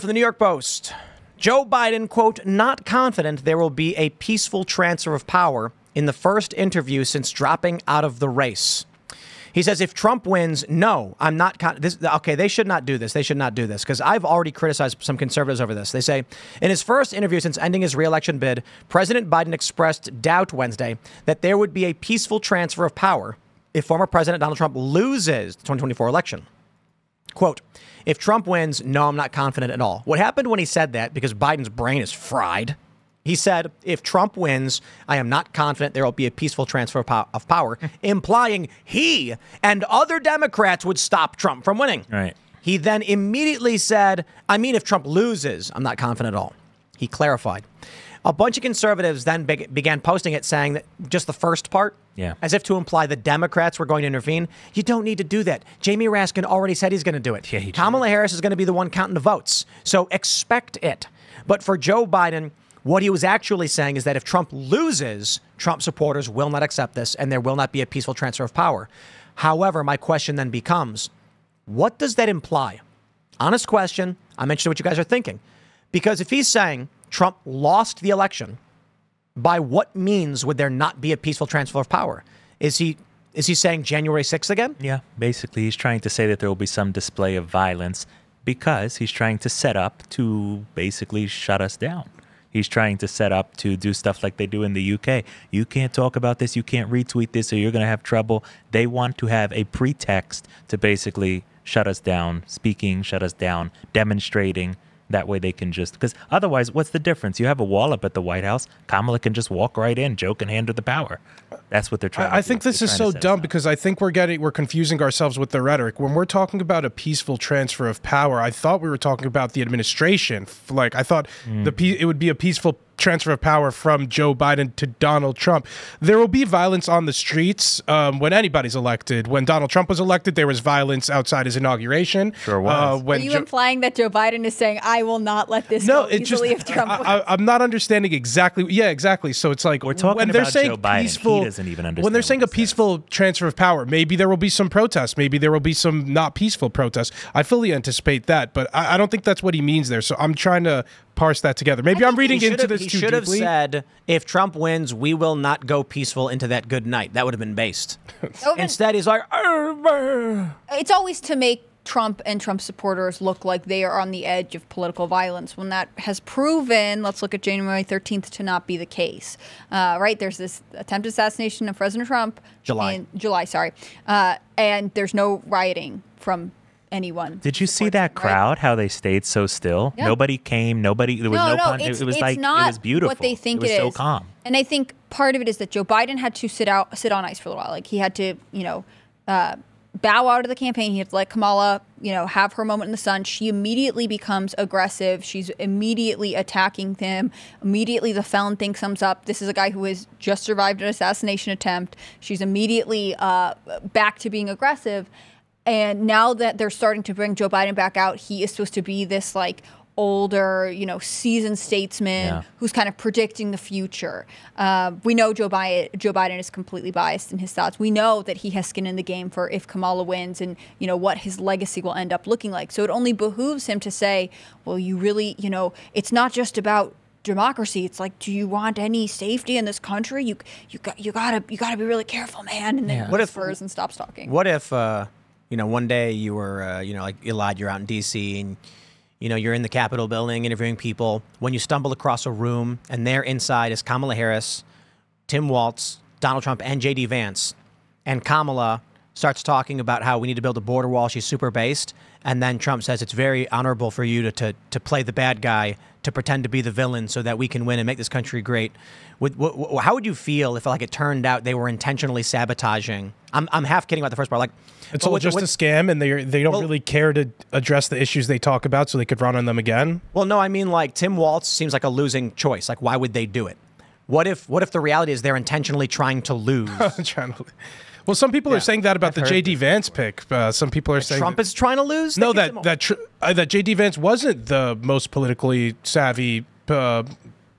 from the New York Post. Joe Biden, quote, not confident there will be a peaceful transfer of power in the first interview since dropping out of the race. He says, if Trump wins, no, I'm not. This, okay, they should not do this. They should not do this because I've already criticized some conservatives over this. They say, in his first interview since ending his reelection bid, President Biden expressed doubt Wednesday that there would be a peaceful transfer of power if former President Donald Trump loses the 2024 election. Quote, if Trump wins, no, I'm not confident at all. What happened when he said that, because Biden's brain is fried, he said, if Trump wins, I am not confident there will be a peaceful transfer of power, implying he and other Democrats would stop Trump from winning. Right. He then immediately said, I mean, if Trump loses, I'm not confident at all. He clarified. A bunch of conservatives then be- began posting it saying that just the first part, yeah. as if to imply the Democrats were going to intervene. You don't need to do that. Jamie Raskin already said he's going to do it. Yeah, Kamala did. Harris is going to be the one counting the votes. So expect it. But for Joe Biden, what he was actually saying is that if Trump loses, Trump supporters will not accept this and there will not be a peaceful transfer of power. However, my question then becomes what does that imply? Honest question. I'm interested in what you guys are thinking. Because if he's saying, Trump lost the election, by what means would there not be a peaceful transfer of power? Is he is he saying January 6th again? Yeah, basically he's trying to say that there will be some display of violence because he's trying to set up to basically shut us down. He's trying to set up to do stuff like they do in the UK. You can't talk about this, you can't retweet this or you're going to have trouble. They want to have a pretext to basically shut us down, speaking, shut us down, demonstrating, that way they can just, because otherwise, what's the difference? You have a wall up at the White House. Kamala can just walk right in, joke, and hand her the power. That's what they're trying. I, I think this is so dumb because I think we're getting we're confusing ourselves with the rhetoric. When we're talking about a peaceful transfer of power, I thought we were talking about the administration. Like I thought mm. the it would be a peaceful transfer of power from Joe Biden to Donald Trump. There will be violence on the streets um, when anybody's elected. When Donald Trump was elected, there was violence outside his inauguration. Sure uh, was. Uh, Are you jo implying that Joe Biden is saying, "I will not let this no, go easily just, if Trump"? I, am not understanding exactly. Yeah, exactly. So it's like we're talking when they're saying Biden, peaceful. when they're saying a peaceful transfer of power. Maybe there will be some protests. Maybe there will be some not peaceful protests. I fully anticipate that, but I, I don't think that's what he means there. So I'm trying to parse that together. Maybe I'm reading into this too too He should have said, "If Trump wins, we will not go peaceful into that good night." That would have been based. Instead, he's like, "It's always to make Trump and Trump supporters look like they are on the edge of political violence when that has proven, let's look at January 13th, to not be the case. Uh, right? There's this attempted assassination of President Trump. July. July, sorry. Uh, and there's no rioting from anyone. Did you see that them, crowd? Right? How they stayed so still. Yeah. Nobody came. Nobody. There was no, no, no It, was like it was beautiful. What they think it was it so is. calm. And I think part of it is that Joe Biden had to sit out, sit on ice for a while. Like he had to, you know, uh, bow out of the campaign. He had to let Kamala, you know, have her moment in the sun. She immediately becomes aggressive. She's immediately attacking him. Immediately, the Felon thing comes up. This is a guy who has just survived an assassination attempt. She's immediately uh, back to being aggressive. And now that they're starting to bring Joe Biden back out, he is supposed to be this like older, you know, seasoned statesman yeah. who's kind of predicting the future. Uh, we know Joe Biden, Joe Biden is completely biased in his thoughts. We know that he has skin in the game for if Kamala wins and, you know, what his legacy will end up looking like. So it only behooves him to say, well, you really, you know, it's not just about democracy. It's like, do you want any safety in this country? You you got you gotta you gotta be really careful, man. And then yeah. if if, and stops talking. What if uh you know, one day you were, uh, you know, like Elad, you're out in DC and, you know, you're in the Capitol building interviewing people. When you stumble across a room and there inside is Kamala Harris, Tim Walz, Donald Trump, and JD Vance. And Kamala starts talking about how we need to build a border wall. She's super based. And then Trump says it's very honorable for you to, to, to play the bad guy to pretend to be the villain so that we can win and make this country great. With, how would you feel if like it turned out they were intentionally sabotaging? I'm, I'm half kidding about the first part. Like it's all just a scam, and they they don't well, really care to address the issues they talk about, so they could run on them again. Well, no, I mean like Tim Waltz seems like a losing choice. Like why would they do it? What if what if the reality is they're intentionally trying to lose? trying to. Well, some people yeah, are saying that about I've the JD Vance pick. Uh, some people are saying Trump that, is trying to lose. No, that that that, uh, that JD Vance wasn't the most politically savvy. Uh,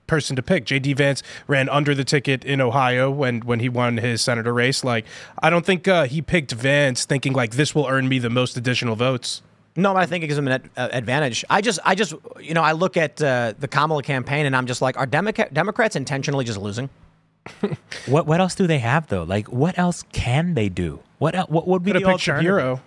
person to pick. J.D. Vance ran under the ticket in Ohio when when he won his senator race. Like, I don't think uh, he picked Vance thinking like this will earn me the most additional votes. No, I think it gives him an uh, advantage. I just, I just, you know, I look at uh, the Kamala campaign and I'm just like, are Demo- Democrats intentionally just losing? what what else do they have though? Like what else can they do? What what would be the the Shapiro.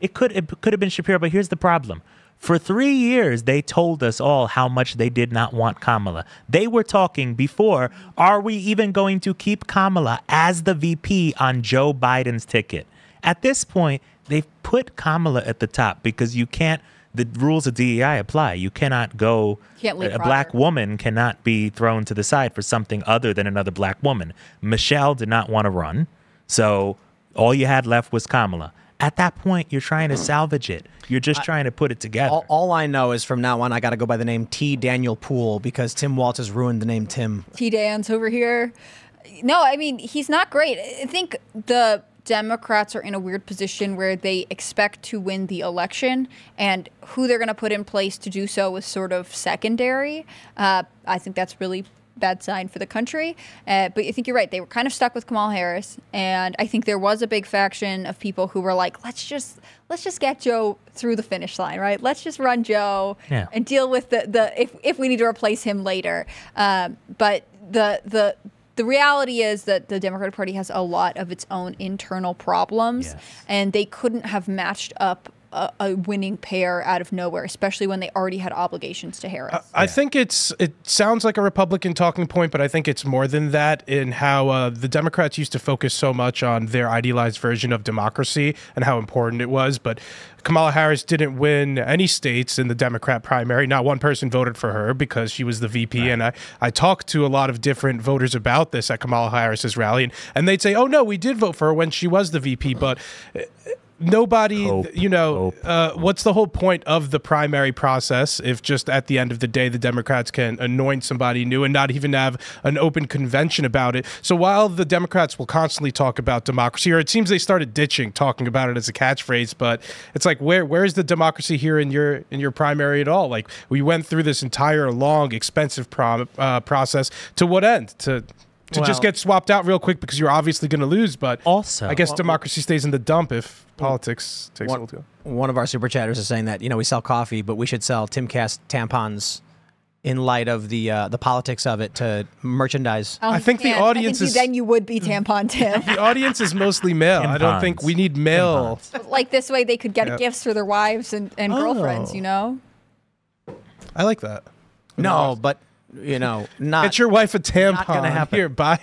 It could it could have been Shapiro, but here's the problem. For three years, they told us all how much they did not want Kamala. They were talking before, are we even going to keep Kamala as the VP on Joe Biden's ticket? At this point, they've put Kamala at the top because you can't the rules of DEI apply. You cannot go. Can't a, black woman cannot be thrown to the side for something other than another black woman. Michelle did not want to run, so all you had left was Kamala. At that point, you're trying to mm. salvage it. You're just I, trying to put it together. All, all, I know is from now on, I got to go by the name T. Daniel Poole because Tim has ruined the name Tim. T. Dan's over here. No, I mean, he's not great. I think the Democrats are in a weird position where they expect to win the election, and who they're going to put in place to do so is sort of secondary. Uh, I think that's really bad sign for the country. Uh, but I think you're right. They were kind of stuck with Kamala Harris, and I think there was a big faction of people who were like, "Let's just let's just get Joe through the finish line, right? Let's just run Joe yeah. and deal with the the if if we need to replace him later." Um, but the the the reality is that the Democratic Party has a lot of its own internal problems, yes. and they couldn't have matched up a, a, winning pair out of nowhere, especially when they already had obligations to Harris. I, I think it's it sounds like a Republican talking point, but I think it's more than that in how uh, the Democrats used to focus so much on their idealized version of democracy and how important it was. But Kamala Harris didn't win any states in the Democrat primary. Not one person voted for her because she was the VP. Right. And I, I talked to a lot of different voters about this at Kamala Harris's rally, and, and they'd say, "Oh no, we did vote for her when she was the VP," but. Uh, nobody hope, you know uh, what's the whole point of the primary process if just at the end of the day the democrats can anoint somebody new and not even have an open convention about it so while the democrats will constantly talk about democracy or it seems they started ditching talking about it as a catchphrase but it's like where where's the democracy here in your in your primary at all like we went through this entire long expensive uh, process to what end to to well, just get swapped out real quick because you're obviously going to lose. But also, I guess well, democracy stays in the dump if politics takes one, hold. One of our super chatters is saying that you know we sell coffee, but we should sell Timcast tampons in light of the uh, the politics of it to merchandise. Um, I think the audience think is then you would be tampon Tim. the audience is mostly male. Tampons. I don't think we need male. Like this way, they could get yep. gifts for their wives and, and oh. girlfriends. You know. I like that. No, but you know, not get your wife a tampon. Not happen. Here, buy.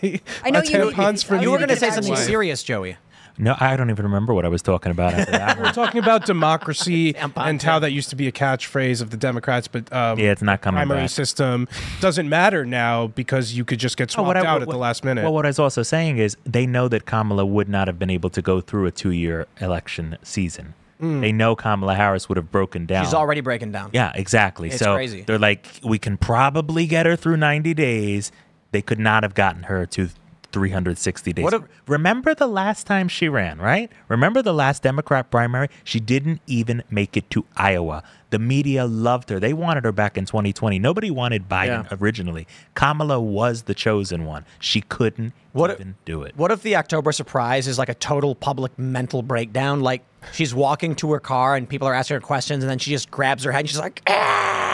I know you, tampons you, for you were going to say something wife. serious, Joey. No, I don't even remember what I was talking about. we're talking about democracy and how that used to be a catchphrase of the Democrats, but um, yeah, it's not coming. Primary back. system doesn't matter now because you could just get swapped oh, what out what, at the last minute. Well, what I was also saying is they know that Kamala would not have been able to go through a two-year election season. Mm. They know Kamala Harris would have broken down. She's already breaking down. Yeah, exactly. It's so crazy. they're like, we can probably get her through 90 days. They could not have gotten her to 360 days. A, remember the last time she ran, right? Remember the last Democrat primary? She didn't even make it to Iowa. The media loved her. They wanted her back in 2020. Nobody wanted Biden yeah. originally. Kamala was the chosen one. She couldn't what even if, do it. What if the October surprise is like a total public mental breakdown? Like she's walking to her car and people are asking her questions and then she just grabs her head and she's like, ah!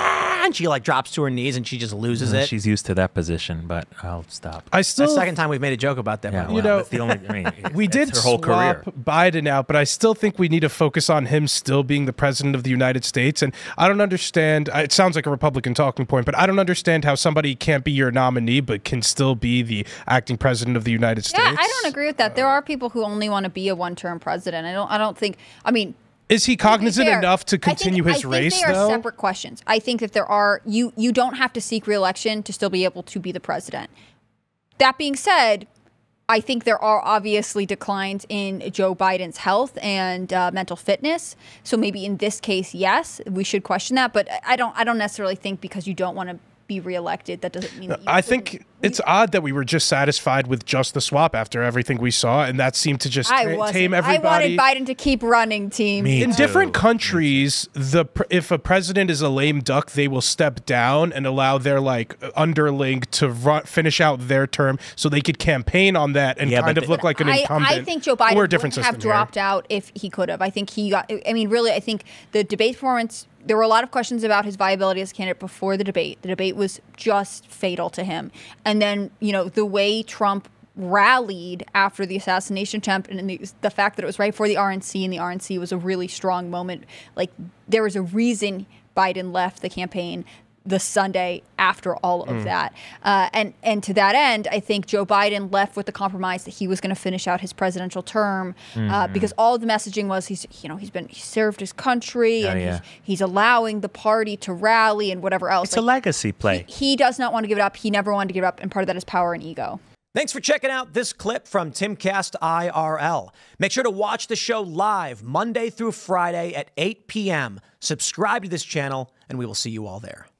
and she like drops to her knees and she just loses mm, it. She's used to that position, but I'll stop. I still the second time we've made a joke about that. Yeah, you know, the only. I mean, we did her whole swap career. Biden out, but I still think we need to focus on him still being the president of the United States. And I don't understand. It sounds like a Republican talking point, but I don't understand how somebody can't be your nominee but can still be the acting president of the United States. Yeah, I don't agree with that. There are people who only want to be a one-term president. I don't. I don't think. I mean, is he cognizant fair, enough to continue think, his race? They are separate questions. I think that there are you you don't have to seek reelection to still be able to be the president. That being said, I think there are obviously declines in Joe Biden's health and uh, mental fitness. So maybe in this case, yes, we should question that. But I don't I don't necessarily think because you don't want to be reelected that doesn't mean that I think it's odd that we were just satisfied with just the swap after everything we saw, and that seemed to just tame everybody. I wanted Biden to keep running, team. Me In too. different countries, the if a president is a lame duck, they will step down and allow their like underling to finish out their term, so they could campaign on that and yeah, kind of look like an incumbent. I, think Joe Biden would have dropped out if he could have. I think he got. I mean, really, I think the debate performance there were a lot of questions about his viability as candidate before the debate. The debate was just fatal to him. And then, you know, the way Trump rallied after the assassination attempt and the, the, fact that it was right before the RNC and the RNC was a really strong moment. Like there was a reason Biden left the campaign the Sunday after all of mm. that. Uh, and and to that end, I think Joe Biden left with the compromise that he was going to finish out his presidential term mm. uh, mm-hmm. because all the messaging was he's you know he's been he served his country oh, and yeah. he's, he's, allowing the party to rally and whatever else. It's like, a legacy play. He, he does not want to give it up. He never wanted to give it up, and part of that is power and ego. Thanks for checking out this clip from Timcast IRL. Make sure to watch the show live Monday through Friday at 8 p.m. Subscribe to this channel, and we will see you all there.